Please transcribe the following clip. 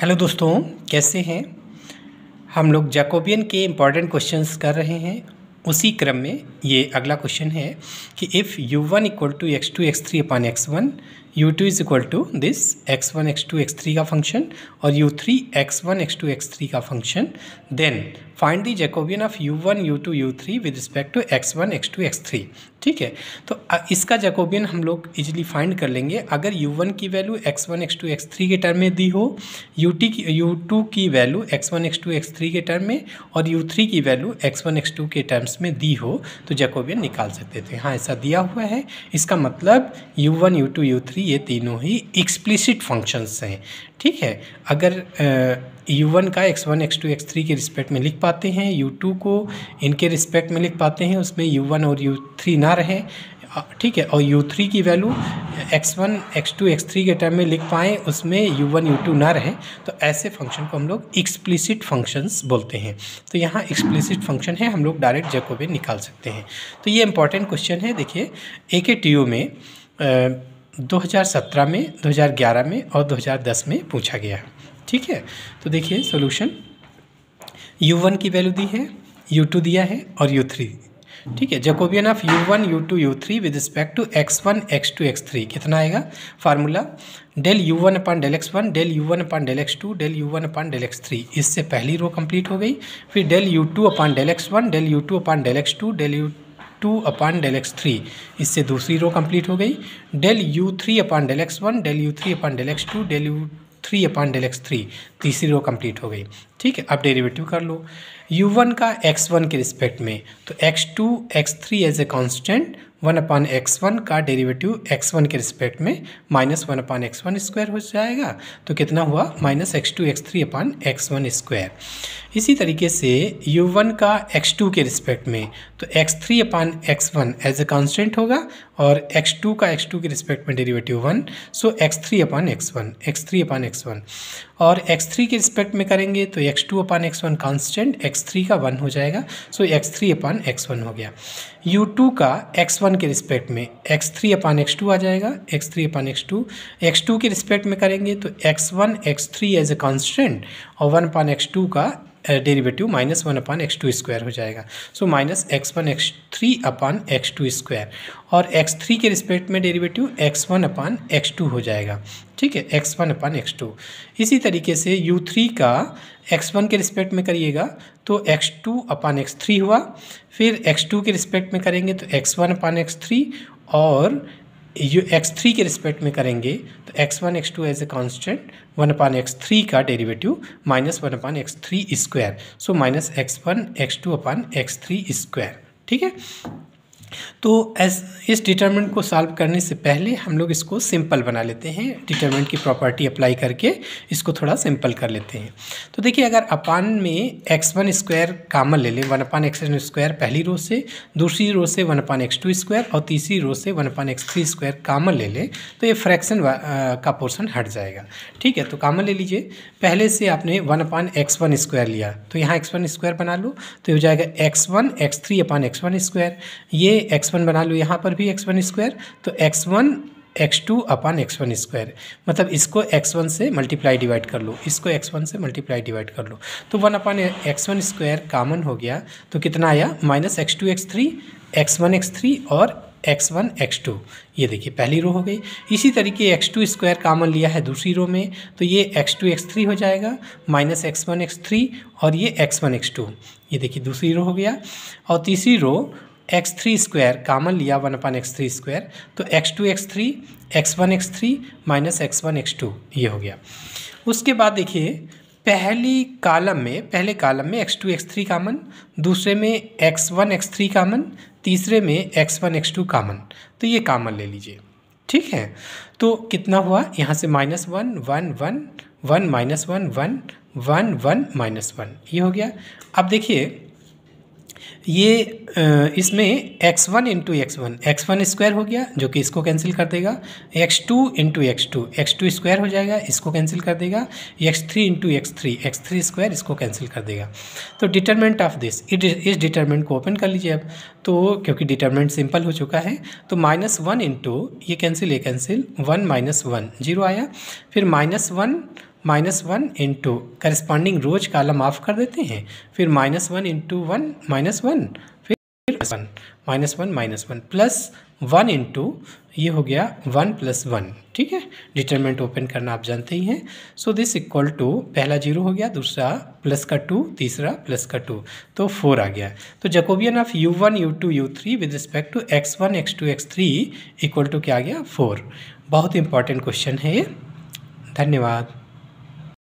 hello दोस्तों कैसे हैं हम लोग जैकोबियन के इम्पॉर्टेंट क्वेश्चंस कर रहे हैं उसी क्रम में ये अगला क्वेश्चन है कि if U one equal to X two X three upon X one U two is equal to this X one X two X three का फंक्शन और U three X one X two X three का function then find the Jacobian of U one U two U three with respect to X one X two X three ठीक है तो इसका Jacobian हम लोग easily find कर लेंगे अगर यू वन की value X one X two X three के टर्म में दी हो यू टी की यू टू की value X one X two X three के टर्म में और यू थ्री की value X one X two के टर्म्स में दी हो तो जैकोबियन निकाल सकते थे हाँ ऐसा दिया हुआ है इसका मतलब U one U two U three ये तीनों ही एक्सप्लिसिट फंक्शंस हैं ठीक है अगर यू वन का X one X two X three के रिस्पेक्ट में लिख पाते हैं यू टू को इनके रिस्पेक्ट में लिख पाते हैं उसमें यू वन और यू थ्री ना रहें ठीक है और यू थ्री की value X one X two X three के टर्म में लिख पाएँ उसमें यू वन यू टू ना रहे तो ऐसे फंक्शन को हम लोग एक्सप्लिसिट फंक्शंस बोलते हैं तो यहाँ एक्सप्लिसिट फंक्शन है हम लोग डायरेक्ट जैकोबे निकाल सकते हैं तो ये इंपॉर्टेंट क्वेश्चन है देखिए ए के टी यू में आ, 2017 में 2011 में और 2010 में पूछा गया ठीक है तो देखिए सोल्यूशन यू वन की वैल्यू दी है यू टू दिया है और यू थ्री ठीक है Jacobian of U one U two U three with respect to X one X two X three कितना आएगा formula del U one upon del X one del U one upon del X two del U one upon del X three इससे पहली row complete हो गई फिर del U two upon del X one del U two upon del X two del U two अपान del X three इससे दूसरी row complete हो गई del U three upon del X one del U three upon del X two del U three upon del X three तीसरी row complete हो गई ठीक है अब डेरिवेटिव कर लो यू वन का एक्स वन के रिस्पेक्ट में तो X two X three as a constant one upon X one का डेरिवेटिव एक्स वन के रिस्पेक्ट में minus one upon X one square हो जाएगा तो कितना हुआ minus X two X three upon X one square इसी तरीके से यू वन का एक्स टू के रिस्पेक्ट में तो X three upon X one as a constant होगा और एक्स टू का एक्स टू के रिस्पेक्ट में derivative one so X three upon X one X three upon X one और x3 के रिस्पेक्ट में करेंगे तो x2 two upon X one constant X का वन हो जाएगा सो x3 थ्री अपान एक्स हो गया u2 का x1 के रिस्पेक्ट में x3 थ्री अपान एक्स आ जाएगा x3 three upon X two X के रिस्पेक्ट में करेंगे तो x1 x3 as a constant और वन अपान एक्स का derivative minus one upon X two square हो जाएगा so minus X one X three upon X two square और X three के रिस्पेक्ट में derivative X one upon X two हो जाएगा ठीक है X one upon X two इसी तरीके से यू थ्री का एक्स वन के रिस्पेक्ट में करिएगा तो X two upon X three हुआ फिर एक्स टू के रिस्पेक्ट में करेंगे तो X one upon X three और जो x3 के रिस्पेक्ट में करेंगे तो x1 x2 as a constant one upon X three का derivative minus one upon X three square so minus X one X two upon X three square ठीक है तो एस इस डिटर्मेंट को सॉल्व करने से पहले हम लोग इसको सिंपल बना लेते हैं डिटर्मेंट की प्रॉपर्टी अप्लाई करके इसको थोड़ा सिंपल कर लेते हैं तो देखिए अगर अपान में एक्स वन स्क्वायर कामन ले लें one upon X one square पहली रो से दूसरी रो से one upon X two square और तीसरी रो से one upon X three square common ले लें तो ये फ्रैक्शन का पोर्सन हट जाएगा ठीक है तो कामन ले लीजिए पहले से आपने one upon X one square लिया तो यहाँ एक्स वन स्क्वायर बना लो तो हो जाएगा X one X three upon X one square ये एक्स वन बना लो यहाँ पर भी एक्स वन स्क्वायर तो X one X two upon X one square मतलब इसको एक्स वन से मल्टीप्लाई डिवाइड कर लो इसको एक्स वन से मल्टीप्लाई डिवाइड कर लो तो one upon X one square common हो गया तो कितना आया minus X two X three X one X three और एक्स वन एक्स टू ये देखिए पहली रो हो गई इसी तरीके एक्स टू स्क्वायर कामन लिया है दूसरी रो में तो ये एक्स टू एक्स थ्री हो जाएगा minus X one X three और ये एक्स वन एक्स टू ये देखिए दूसरी रो हो गया और तीसरी row X three square common लिया one upon X three square तो X two X three X one X three minus X one X two ये हो गया उसके बाद देखिए पहली कालम में पहले कालम में X two X three common दूसरे में X one X three common तीसरे में X one X two common तो ये कामन ले लीजिए ठीक है तो कितना हुआ यहाँ से minus one one one one minus one one one one minus one ये हो गया अब देखिए ये इसमें X one into X one X one square हो गया जो कि इसको कैंसिल कर देगा X two into X two X two square हो जाएगा इसको कैंसिल कर देगा X three into X three X three square इसको कैंसिल कर देगा तो डिटर्मेंट ऑफ दिस इस डिटर्मेंट को ओपन कर लीजिए अब तो क्योंकि डिटर्मेंट सिंपल हो चुका है तो माइनस वन इंटू ये कैंसिल ये cancel one minus one zero आया फिर minus one minus one into corresponding rows column off कर देते हैं फिर minus one into one minus one फिर one minus one minus one plus one into ये हो गया वन प्लस वन ठीक है डिटरमेंट ओपन करना आप जानते ही हैं सो दिस इक्वल टू पहला जीरो हो गया दूसरा प्लस का टू तीसरा प्लस का टू तो फोर आ गया तो Jacobian of U one U two U three with respect to X one X two X three equal to क्या आ गया फोर बहुत इंपॉर्टेंट क्वेश्चन है ये धन्यवाद